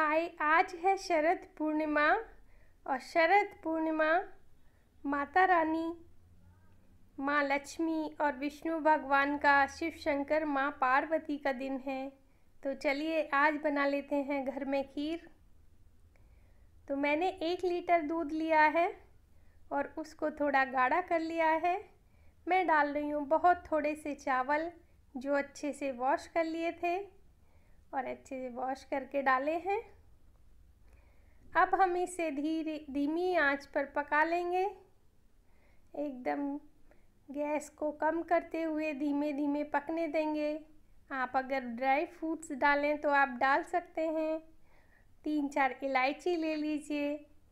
हाय आज है शरद पूर्णिमा और शरद पूर्णिमा माता रानी माँ लक्ष्मी और विष्णु भगवान का शिव शंकर माँ पार्वती का दिन है तो चलिए आज बना लेते हैं घर में खीर तो मैंने एक लीटर दूध लिया है और उसको थोड़ा गाढ़ा कर लिया है मैं डाल रही हूँ बहुत थोड़े से चावल जो अच्छे से वॉश कर लिए थे और अच्छे से वॉश करके डाले हैं अब हम इसे धीरे धीमी आंच पर पका लेंगे एकदम गैस को कम करते हुए धीमे धीमे पकने देंगे आप अगर ड्राई फ्रूट्स डालें तो आप डाल सकते हैं तीन चार इलायची ले लीजिए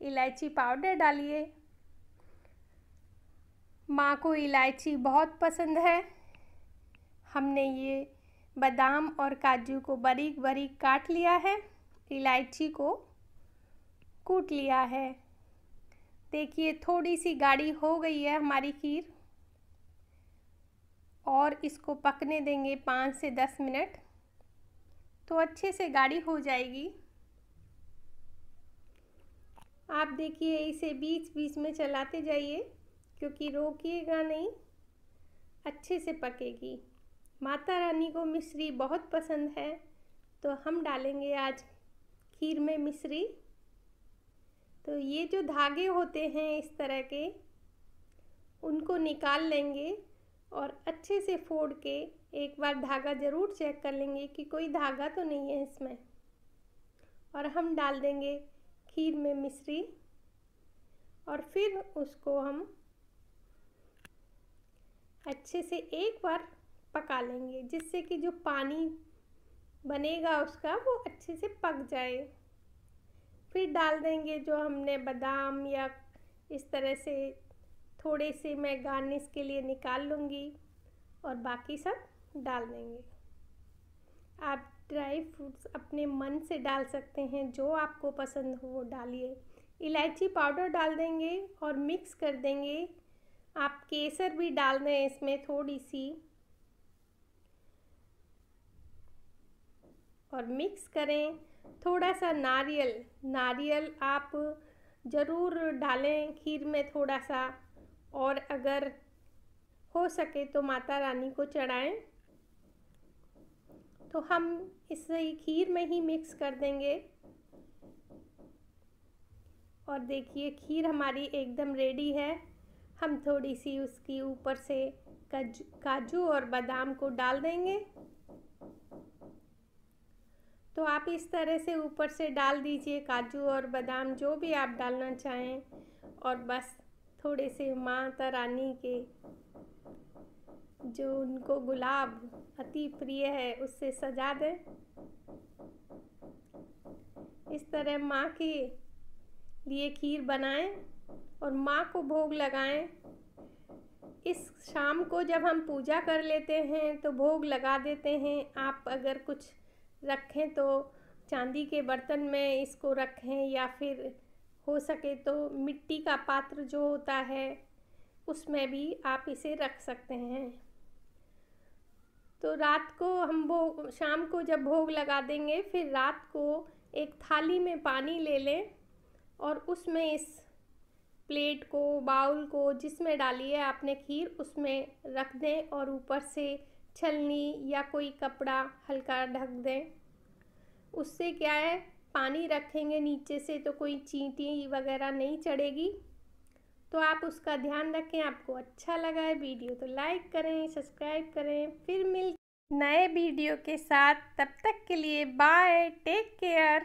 इलायची पाउडर डालिए माँ को इलायची बहुत पसंद है हमने ये बादाम और काजू को बारीक बारीक काट लिया है इलायची को कूट लिया है देखिए थोड़ी सी गाढ़ी हो गई है हमारी खीर और इसको पकने देंगे पाँच से दस मिनट तो अच्छे से गाढ़ी हो जाएगी आप देखिए इसे बीच बीच में चलाते जाइए क्योंकि रोकिएगा नहीं अच्छे से पकेगी माता रानी को मिश्री बहुत पसंद है तो हम डालेंगे आज खीर में मिश्री तो ये जो धागे होते हैं इस तरह के उनको निकाल लेंगे और अच्छे से फोड़ के एक बार धागा ज़रूर चेक कर लेंगे कि कोई धागा तो नहीं है इसमें और हम डाल देंगे खीर में मिश्री और फिर उसको हम अच्छे से एक बार पका लेंगे जिससे कि जो पानी बनेगा उसका वो अच्छे से पक जाए फिर डाल देंगे जो हमने बादाम या इस तरह से थोड़े से मैं गार्निश के लिए निकाल लूँगी और बाकी सब डाल देंगे आप ड्राई फ्रूट्स अपने मन से डाल सकते हैं जो आपको पसंद हो वो डालिए इलायची पाउडर डाल देंगे और मिक्स कर देंगे आप केसर भी डाल दें इसमें थोड़ी सी और मिक्स करें थोड़ा सा नारियल नारियल आप ज़रूर डालें खीर में थोड़ा सा और अगर हो सके तो माता रानी को चढ़ाएं तो हम इसे खीर में ही मिक्स कर देंगे और देखिए खीर हमारी एकदम रेडी है हम थोड़ी सी उसकी ऊपर से काजू और बादाम को डाल देंगे तो आप इस तरह से ऊपर से डाल दीजिए काजू और बादाम जो भी आप डालना चाहें और बस थोड़े से माता रानी के जो उनको गुलाब अति प्रिय है उससे सजा दें इस तरह माँ के लिए खीर बनाएं और माँ को भोग लगाएं इस शाम को जब हम पूजा कर लेते हैं तो भोग लगा देते हैं आप अगर कुछ रखें तो चांदी के बर्तन में इसको रखें या फिर हो सके तो मिट्टी का पात्र जो होता है उसमें भी आप इसे रख सकते हैं तो रात को हम भोग शाम को जब भोग लगा देंगे फिर रात को एक थाली में पानी ले लें और उसमें इस प्लेट को बाउल को जिसमें है आपने खीर उसमें रख दें और ऊपर से छलनी या कोई कपड़ा हल्का ढक दें उससे क्या है पानी रखेंगे नीचे से तो कोई चींटी वगैरह नहीं चढ़ेगी तो आप उसका ध्यान रखें आपको अच्छा लगा है वीडियो तो लाइक करें सब्सक्राइब करें फिर मिल नए वीडियो के साथ तब तक के लिए बाय टेक केयर